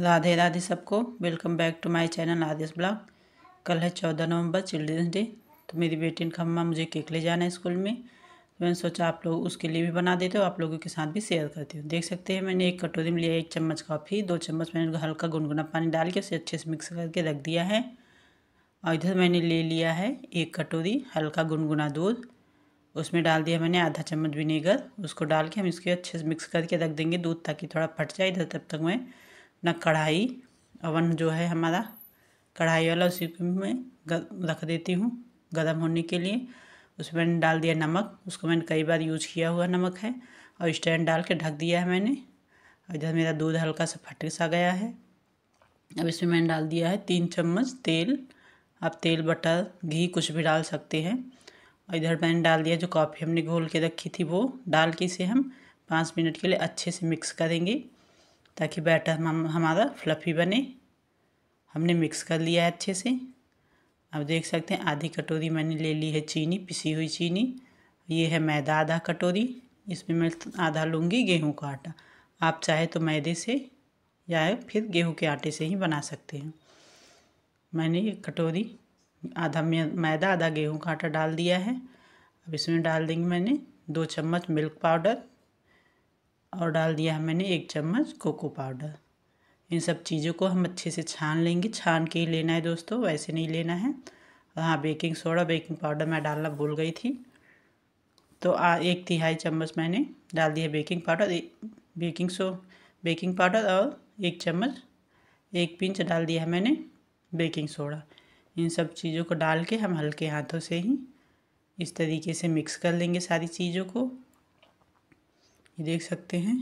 राधे राधे सबको welcome back to my channel Aadesh blog कल है चौदह नवंबर चिल्ड्रंस डे तो मेरी बेटी ने कहा मम्मा मुझे केक ले जाना है स्कूल में तो मैंने सोचा आप लोग उसके लिए भी बना देते हो आप लोगों के साथ भी शेयर करती हूँ देख सकते हैं मैंने एक कटोरी में लिया एक चम्मच कॉफ़ी दो चम्मच मैंने हल्का गुनगुना पानी डाल के उसे अच्छे से मिक्स करके रख दिया है और इधर मैंने ले लिया है एक कटोरी हल्का गुनगुना दूध उसमें डाल दिया मैंने आधा चम्मच विनेगर उसको डाल के हम इसके अच्छे से मिक्स करके रख देंगे दूध ताकि थोड़ा फट जाए इधर तब तक मैं अपना कढ़ाई अवन जो है हमारा कढ़ाई वाला उसी को मैं रख देती हूँ गर्म होने के लिए उसमें मैंने डाल दिया नमक उसको मैंने कई बार यूज किया हुआ नमक है और स्टैंड डाल के ढक दिया है मैंने और इधर मेरा दूध हल्का सा फट सा गया है अब इसमें मैंने डाल दिया है तीन चम्मच तेल आप तेल बटर घी कुछ भी डाल सकते हैं और इधर मैंने डाल दिया जो कॉफ़ी हमने घोल के रखी थी वो डाल के इसे हम पाँच मिनट के लिए अच्छे से मिक्स करेंगे ताकि बैटर हम हमारा फ्लफ़ी बने हमने मिक्स कर लिया है अच्छे से अब देख सकते हैं आधी कटोरी मैंने ले ली है चीनी पिसी हुई चीनी ये है मैदा आधा कटोरी इसमें मैं आधा लूँगी गेहूँ का आटा आप चाहे तो मैदे से या फिर गेहूँ के आटे से ही बना सकते हैं मैंने ये कटोरी आधा मैदा आधा गेहूँ का आटा डाल दिया है अब इसमें डाल देंगे मैंने दो चम्मच मिल्क पाउडर और डाल दिया है मैंने एक चम्मच कोको पाउडर इन सब चीज़ों को हम अच्छे से छान लेंगे छान के ही लेना है दोस्तों वैसे नहीं लेना है हाँ बेकिंग सोडा बेकिंग पाउडर मैं डालना भूल गई थी तो आ, एक तिहाई चम्मच मैंने डाल दिया baking powder baking so baking powder और एक चम्मच एक पिंच डाल दिया है मैंने बेकिंग सोडा इन सब चीज़ों को डाल के हम हल्के हाथों से ही इस तरीके से मिक्स कर लेंगे सारी चीज़ों को ये देख सकते हैं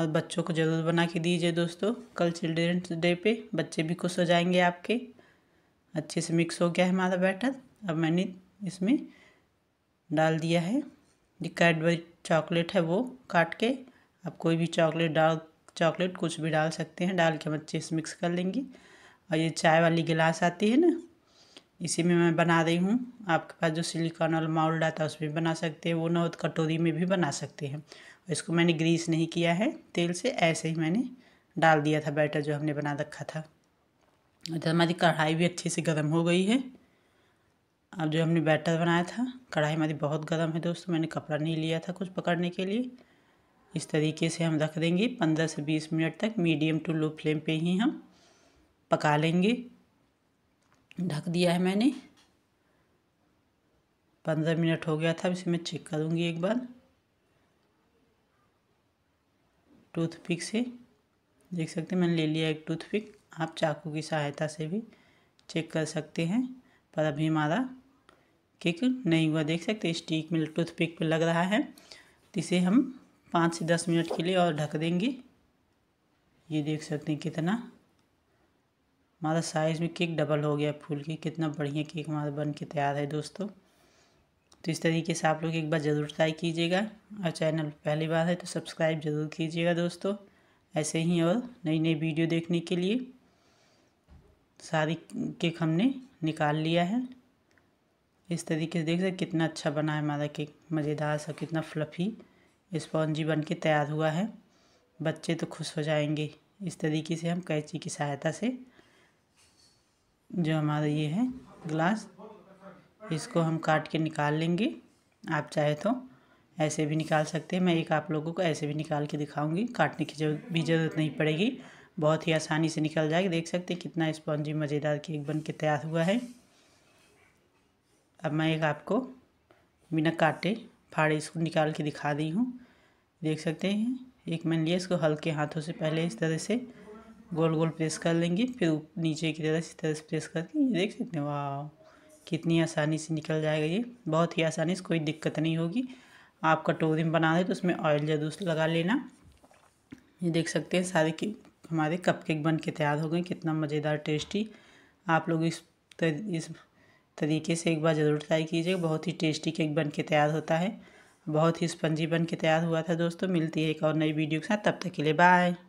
और बच्चों को ज़रूर बना के दीजिए दोस्तों कल चिल्ड्रेंस डे पे बच्चे भी खुश हो जाएंगे आपके अच्छे से मिक्स हो गया है हमारा बैटर अब मैंने इसमें डाल दिया है जो कैडबरी चॉकलेट है वो काट के आप कोई भी चॉकलेट डाल चॉकलेट कुछ भी डाल सकते हैं डाल के हम अच्छे से मिक्स कर लेंगे और ये चाय वाली गिलास आती है ना इसी में मैं बना रही हूँ आपके पास जो सिलिकॉन वाला मोल्ड आता है उसमें बना सकते हैं वो ना कटोरी में भी बना सकते हैं इसको मैंने ग्रीस नहीं किया है तेल से ऐसे ही मैंने डाल दिया था बैटर जो हमने बना रखा था तो हमारी कढ़ाई भी अच्छे से गर्म हो गई है अब जो हमने बैटर बनाया था कढ़ाई हमारी बहुत गर्म है दोस्तों मैंने कपड़ा नहीं लिया था कुछ पकड़ने के लिए इस तरीके से हम रख देंगे पंद्रह से बीस मिनट तक मीडियम टू लो फ्लेम पे ही हम पका लेंगे ढक दिया है मैंने पंद्रह मिनट हो गया था इसे मैं चेक करूँगी एक बार टूथपिक से देख सकते हैं मैंने ले लिया एक टूथपिक आप चाकू की सहायता से भी चेक कर सकते हैं पर अभी हमारा केक नहीं हुआ देख सकते स्टिक में टूथपिक पे लग रहा है तो इसे हम पाँच से दस मिनट के लिए और ढक देंगे ये देख सकते हैं कितना हमारा साइज़ में केक डबल हो गया फूल की कितना बढ़िया केक हमारा बन के तैयार है दोस्तों तो इस तरीके से आप लोग एक बार ज़रूर ट्राई कीजिएगा और चैनल पहली बार है तो सब्सक्राइब ज़रूर कीजिएगा दोस्तों ऐसे ही और नई नई वीडियो देखने के लिए सारी केक हमने निकाल लिया है इस तरीके से देख सकते कितना अच्छा बना है हमारा केक मज़ेदार सा कितना फ्लफ़ी स्पॉन्जी बन के तैयार हुआ है बच्चे तो खुश हो जाएंगे इस तरीके से हम कैंची की सहायता से जो हमारा ये है ग्लास इसको हम काट के निकाल लेंगे आप चाहे तो ऐसे भी निकाल सकते हैं मैं एक आप लोगों को ऐसे भी निकाल के दिखाऊंगी काटने की जरूरत भी ज़रूरत नहीं पड़ेगी बहुत ही आसानी से निकल जाएगी देख सकते हैं कितना स्पॉन्जी मज़ेदार केक बन के तैयार हुआ है अब मैं एक आपको बिना काटे फाड़े इसको निकाल के दिखा दी हूँ देख सकते हैं एक मैंने लिया इसको हल्के हाथों से पहले इस तरह से गोल गोल प्रेस कर लेंगे फिर नीचे की तरह इसी तरह से प्रेस करके ये देख सकते हैं वाह कितनी आसानी से निकल जाएगा ये बहुत ही आसानी से कोई दिक्कत नहीं होगी आप कटोरी में बना रहे तो उसमें ऑयल जरूर लगा लेना ये देख सकते हैं सारे की हमारे कप केक बन के तैयार हो गए कितना मज़ेदार टेस्टी आप लोग इस तर, इस तरीके से एक बार ज़रूर ट्राई कीजिएगा बहुत ही टेस्टी केक बन के तैयार होता है बहुत ही स्पंजी बन के तैयार हुआ था दोस्तों मिलती है एक और नई वीडियो के साथ तब तक के लिए बाय